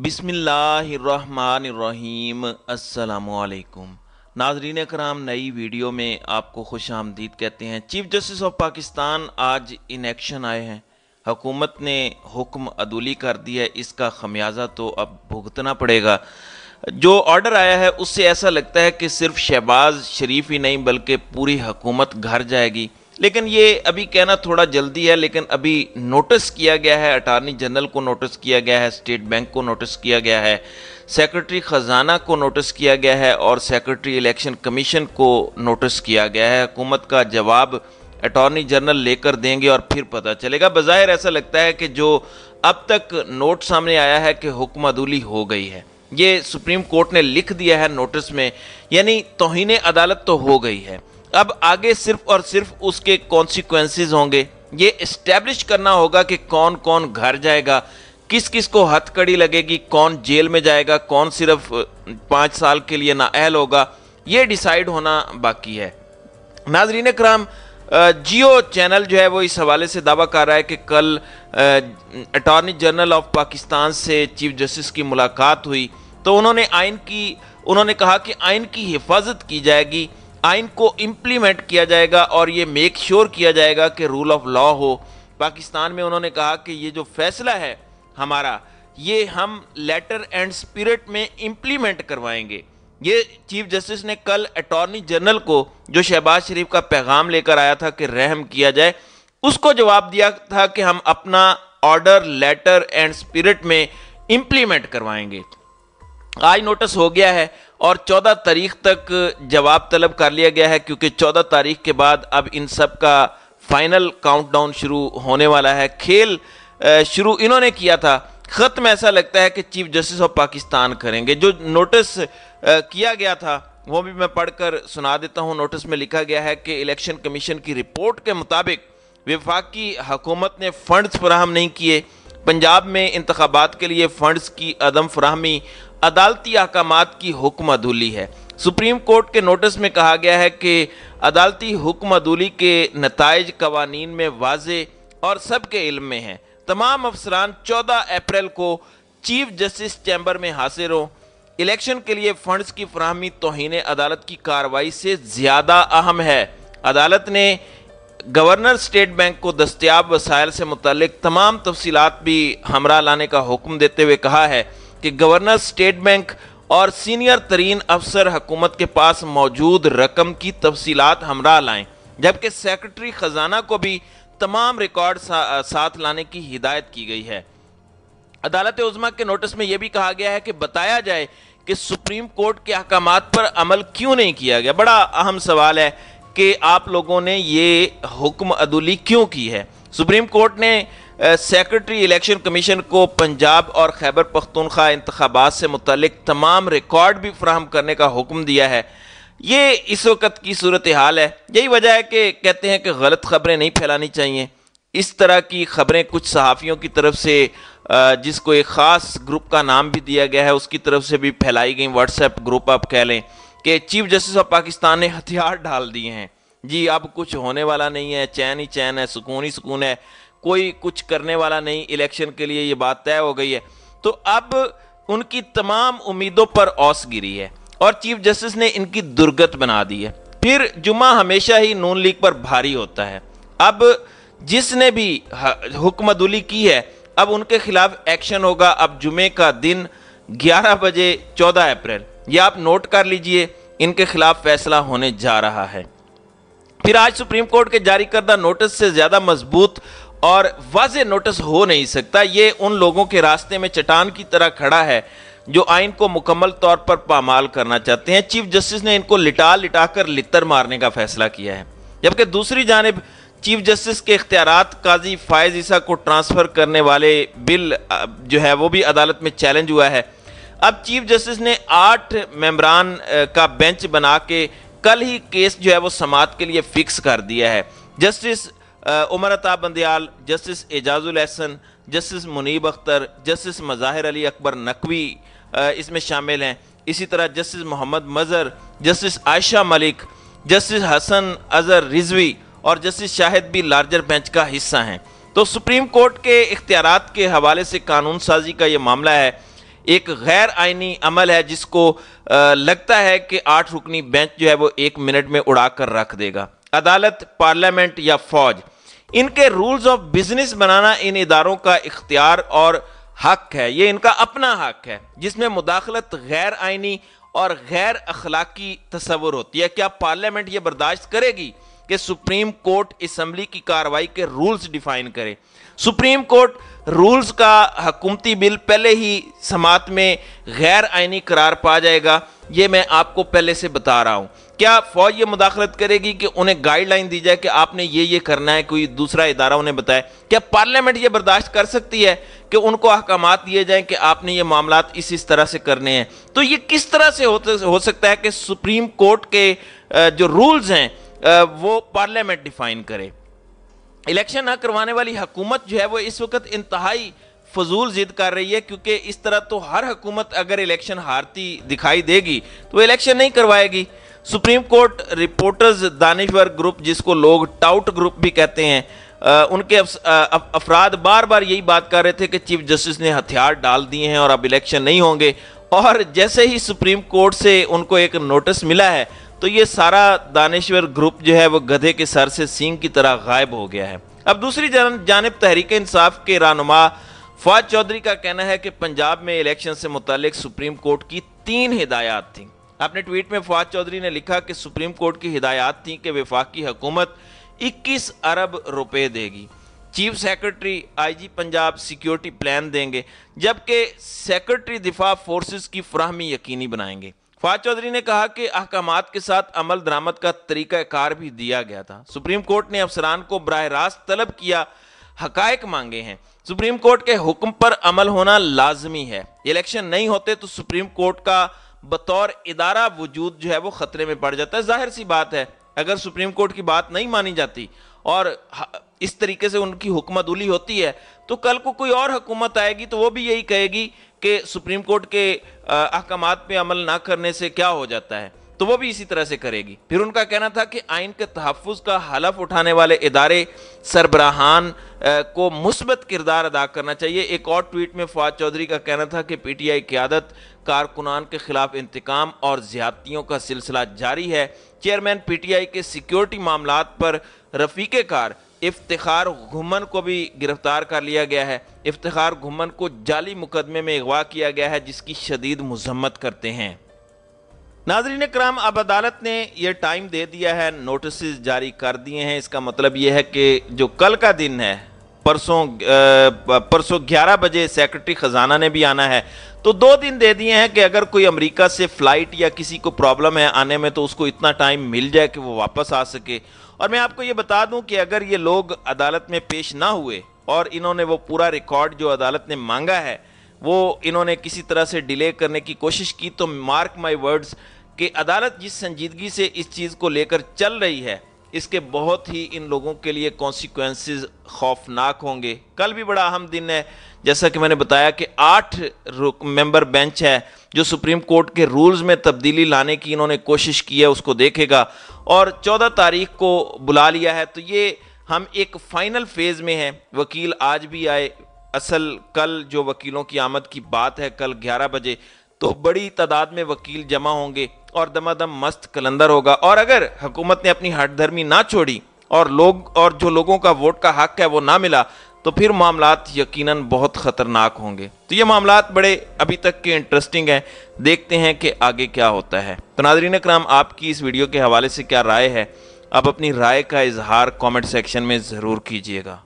बिसमीम अल्लाम नाजरीन कराम नई वीडियो में आपको खुश आमदीद कहते हैं चीफ जस्टिस ऑफ पाकिस्तान आज इन एक्शन आए हैं हुकूमत ने हुक्म अदूली कर दिया है इसका खमियाजा तो अब भुगतना पड़ेगा जो ऑर्डर आया है उससे ऐसा लगता है कि सिर्फ शहबाज शरीफ ही नहीं बल्कि पूरी हुकूमत घर जाएगी लेकिन ये अभी कहना थोड़ा जल्दी है लेकिन अभी नोटिस किया गया है अटारनी जनरल को नोटिस किया गया है स्टेट बैंक को नोटिस किया गया है सेक्रेटरी ख़जाना को नोटिस किया गया है और सेक्रेटरी इलेक्शन कमीशन को नोटिस किया गया है हुकूमत का जवाब अटॉर्नी जनरल लेकर देंगे और फिर पता चलेगा बज़ाहिर ऐसा लगता है कि जो अब तक नोट सामने आया है कि हुक्म अदूली हो गई है ये सुप्रीम कोर्ट ने लिख दिया है नोटिस में यानी तोहन अदालत तो हो गई है अब आगे सिर्फ और सिर्फ उसके कॉन्सिक्वेंसेज होंगे ये इस्टेब्लिश करना होगा कि कौन कौन घर जाएगा किस किस को हथकड़ी लगेगी कौन जेल में जाएगा कौन सिर्फ पाँच साल के लिए नाअहल होगा ये डिसाइड होना बाकी है नाजरीन कराम जियो चैनल जो है वो इस हवाले से दावा कर रहा है कि कल अटॉर्नी जनरल ऑफ पाकिस्तान से चीफ जस्टिस की मुलाकात हुई तो उन्होंने आइन की उन्होंने कहा कि आइन की हिफाजत की जाएगी आइन को इम्प्लीमेंट किया जाएगा और ये मेक श्योर किया जाएगा कि रूल ऑफ लॉ हो पाकिस्तान में उन्होंने कहा कि ये जो फैसला है हमारा ये हम लेटर एंड स्पिरिट में इम्प्लीमेंट करवाएंगे ये चीफ जस्टिस ने कल अटॉर्नी जनरल को जो शहबाज शरीफ का पैगाम लेकर आया था कि रहम किया जाए उसको जवाब दिया था कि हम अपना ऑर्डर लेटर एंड स्पिरिट में इम्प्लीमेंट करवाएंगे आज नोटिस हो गया है और 14 तारीख तक जवाब तलब कर लिया गया है क्योंकि 14 तारीख के बाद अब इन सब का फाइनल काउंटडाउन शुरू होने वाला है खेल शुरू इन्होंने किया था ख़त्म ऐसा लगता है कि चीफ जस्टिस ऑफ पाकिस्तान करेंगे जो नोटिस किया गया था वो भी मैं पढ़कर सुना देता हूँ नोटिस में लिखा गया है कि इलेक्शन कमीशन की रिपोर्ट के मुताबिक विफाकी हकूमत ने फंड्स फ्राहम नहीं किए पंजाब में इंतबात के लिए फ़ंड्स की अदम फ्राहमी अदालती अहकाम की हुक्म अदूली है सुप्रीम कोर्ट के नोटिस में कहा गया है कि अदालती हुक्म अदूली के नतज कवानीन में वाज और सबके इल्म में हैं तमाम अफसरान 14 अप्रैल को चीफ जस्टिस चैम्बर में हासिल हों इलेक्शन के लिए फंड्स की फ्राहमी तोहन अदालत की कार्रवाई से ज़्यादा अहम है अदालत ने गवर्नर स्टेट बैंक को दस्तियाब वसायल से मुतल तमाम तफसीत भी हमरा लाने का हुक्म देते हुए कहा है कि गवर्नर स्टेट बैंक और सीनियर तरीन अफसर हकूमत के पास मौजूद रकम की तफसीत हमरा लाएं जबकि सेक्रेटरी ख़जाना को भी तमाम रिकॉर्ड सा, साथ लाने की हिदायत की गई है अदालत उजमा के नोटिस में यह भी कहा गया है कि बताया जाए कि सुप्रीम कोर्ट के अहकाम पर अमल क्यों नहीं किया गया बड़ा अहम सवाल है कि आप लोगों ने ये हुक्म अदुली क्यों की है सुप्रीम कोर्ट ने सेक्रेटरी इलेक्शन कमीशन को पंजाब और खैबर पख्तूनख्वा इंतबात से मुतलिक तमाम रिकॉर्ड भी फ्राहम करने का हुक्म दिया है ये इस वक्त की सूरत हाल है यही वजह है कि कहते हैं कि गलत खबरें नहीं फैलानी चाहिए इस तरह की खबरें कुछ सहाफ़ियों की तरफ से जिसको एक ख़ास ग्रुप का नाम भी दिया गया है उसकी तरफ से भी फैलाई गई व्हाट्सएप ग्रुप आप कह लें कि चीफ जस्टिस ऑफ पाकिस्तान ने हथियार डाल दिए हैं जी अब कुछ होने वाला नहीं है चैन ही चैन है सुकून ही सुकून है कोई कुछ करने वाला नहीं इलेक्शन के लिए ये बात तय हो गई है तो अब उनकी तमाम उम्मीदों पर औस गिरी है और चीफ जस्टिस ने इनकी दुर्गत बना दी है फिर जुमा हमेशा ही नून लीग पर भारी होता है अब जिसने भी हुक्मदुली की है अब उनके खिलाफ एक्शन होगा अब जुमे का दिन 11 बजे 14 अप्रैल ये आप नोट कर लीजिए इनके खिलाफ फैसला होने जा रहा है फिर आज सुप्रीम कोर्ट के जारी करदा नोटिस से ज़्यादा मजबूत और वाज नोटिस हो नहीं सकता ये उन लोगों के रास्ते में चटान की तरह खड़ा है जो आइन को मुकम्मल तौर पर पामाल करना चाहते हैं चीफ जस्टिस ने इनको लिटा लिटा कर लितर मारने का फैसला किया है जबकि दूसरी जानब चीफ जस्टिस के इख्तियार काजी फायज ईसा को ट्रांसफ़र करने वाले बिल जो है वो भी अदालत में चैलेंज हुआ है अब चीफ जस्टिस ने आठ मेम्बरान का बेंच बना के कल ही केस जो है वो समात के लिए फिक्स कर दिया है justice Umar Ata Bandial justice Ijazul Ahsan justice Munib Akhtar justice Mazahir Ali Akbar Naqvi इसमें शामिल हैं इसी तरह justice Mohammad Mazhar justice Ayesha Malik justice Hasan Azhar Rizvi और जस्टिस शाहिद भी लार्जर बेंच का हिस्सा हैं तो सुप्रीम कोर्ट के इख्तियार के हवाले से कानून साजी का ये मामला है एक गैर आइनी अमल है जिसको आ, लगता है कि आठ रुकनी बेंच जो है वो एक मिनट में उड़ा कर रख देगा अदालत पार्लियामेंट या फौज इनके रूल्स ऑफ बिजनेस बनाना इन इदारों का इख्तियार और हक है ये इनका अपना हक है जिसमें मुदाखलत गैर आइनी और गैर अखलाकी तस्वुर होती है क्या पार्लियामेंट ये बर्दाश्त करेगी कि सुप्रीम कोर्ट इसम्बली की कार्रवाई के रूल्स डिफाइन करे सुप्रीम कोर्ट रूल्स का हकूमती बिल पहले ही समात में गैर आइनी करार पा जाएगा ये मैं आपको पहले से बता रहा हूँ क्या फौज ये मुदाखलत करेगी कि उन्हें गाइडलाइन दी जाए कि आपने ये ये करना है कोई दूसरा इदारा उन्हें बताए क्या पार्लियामेंट ये बर्दाश्त कर सकती है कि उनको अहकाम दिए जाएं कि आपने ये मामला इस इस तरह से करने हैं तो ये किस तरह से हो सकता है कि सुप्रीम कोर्ट के जो रूल्स हैं वो पार्लियामेंट डिफाइन करे इलेक्शन ना करवाने वाली हकूमत जो है वो इस वक्त इंतहाई फजूल जिद कर रही है क्योंकि इस तरह तो हर हकूमत अगर इलेक्शन हारती दिखाई देगी तो इलेक्शन नहीं करवाएगी सुप्रीम कोर्ट रिपोर्टर्स दानिश्वर ग्रुप जिसको लोग टाउट ग्रुप भी कहते हैं आ, उनके अफ, आ, अफराद बार बार यही बात कर रहे थे कि चीफ जस्टिस ने हथियार डाल दिए हैं और अब इलेक्शन नहीं होंगे और जैसे ही सुप्रीम कोर्ट से उनको एक नोटिस मिला है तो ये सारा दानिश्वर ग्रुप जो है वो गधे के सर से सींग की तरह गायब हो गया है अब दूसरी जान, जानब तहरीक इंसाफ के रानुमा फवाद चौधरी का कहना है कि पंजाब में इलेक्शन से मुतल सुप्रीम कोर्ट की तीन हिदायत थी अपने ट्वीट में फवाद चौधरी ने लिखा कि सुप्रीम कोर्ट की हिदायत थी कि विफाकी हुकूमत 21 अरब रुपए देगी chief secretary IG Punjab security plan देंगे जबकि सेक्रेटरी दिफा फोर्सेस की फ्राहमी यकीनी बनाएंगे फवाद चौधरी ने कहा कि अहकाम के साथ अमल दरामद का तरीक़ाकार भी दिया गया था सुप्रीम कोर्ट ने अफसरान को बरह रास्त तलब किया हकायक मांगे हैं सुप्रीम कोर्ट के हुक्म पर अमल होना लाजमी है इलेक्शन नहीं होते तो सुप्रीम कोर्ट का बतौर इदारा वजूद जो है वो ख़तरे में पड़ जाता है जाहिर सी बात है अगर सुप्रीम कोर्ट की बात नहीं मानी जाती और इस तरीके से उनकी हुकमत उली होती है तो कल को कोई और हुकूमत आएगी तो वो भी यही कहेगी कि सुप्रीम कोर्ट के अहकाम पे अमल ना करने से क्या हो जाता है तो वो भी इसी तरह से करेगी फिर उनका कहना था कि आइन के तहफ़ का हलफ उठाने वाले इदारे सरबराहान को मुस्बत किरदार अदा करना चाहिए एक और ट्वीट में फवाद चौधरी का कहना था कि पी टी आई क्यादत कारकुनान के खिलाफ इंतकाम और ज्यादतियों का सिलसिला जारी है चेयरमैन पी टी आई के सिक्योरिटी मामला पर रफीक कार इफ्तार घुमन को भी गिरफ्तार कर लिया गया है इफ्तार घुमन को जाली मुकदमे में अगवा किया गया है जिसकी शदीद मजम्मत करते हैं नाजरीन कराम अब अदालत ने यह टाइम दे दिया है नोटिस जारी कर दिए हैं इसका मतलब यह है कि जो कल का दिन है परसों परसों ग्यारह बजे सेक्रेटरी ख़जाना ने भी आना है तो दो दिन दे दिए हैं कि अगर कोई अमेरिका से फ़्लाइट या किसी को प्रॉब्लम है आने में तो उसको इतना टाइम मिल जाए कि वो वापस आ सके और मैं आपको ये बता दूं कि अगर ये लोग अदालत में पेश ना हुए और इन्होंने वो पूरा रिकॉर्ड जो अदालत ने मांगा है वो इन्होंने किसी तरह से डिले करने की कोशिश की तो मार्क माई वर्ड्स कि अदालत जिस संजीदगी से इस चीज़ को लेकर चल रही है इसके बहुत ही इन लोगों के लिए कॉन्सिक्वेंसेस खौफनाक होंगे कल भी बड़ा अहम दिन है जैसा कि मैंने बताया कि आठ मेंबर बेंच है जो सुप्रीम कोर्ट के रूल्स में तब्दीली लाने की इन्होंने कोशिश की है उसको देखेगा और चौदह तारीख को बुला लिया है तो ये हम एक फाइनल फेज़ में हैं वकील आज भी आए असल कल जो वकीलों की आमद की बात है कल 11 बजे तो बड़ी तादाद में वकील जमा होंगे और दमादम मस्त कलंदर होगा और अगर हुकूमत ने अपनी हटधर्मी ना छोड़ी और लोग और जो लोगों का वोट का हक है वो ना मिला तो फिर मामला यकीन बहुत ख़तरनाक होंगे तो ये मामला बड़े अभी तक के इंटरेस्टिंग हैं देखते हैं कि आगे क्या होता है तो नादरीन कराम आपकी इस वीडियो के हवाले से क्या राय है आप अपनी राय का इजहार कमेंट सेक्शन में ज़रूर कीजिएगा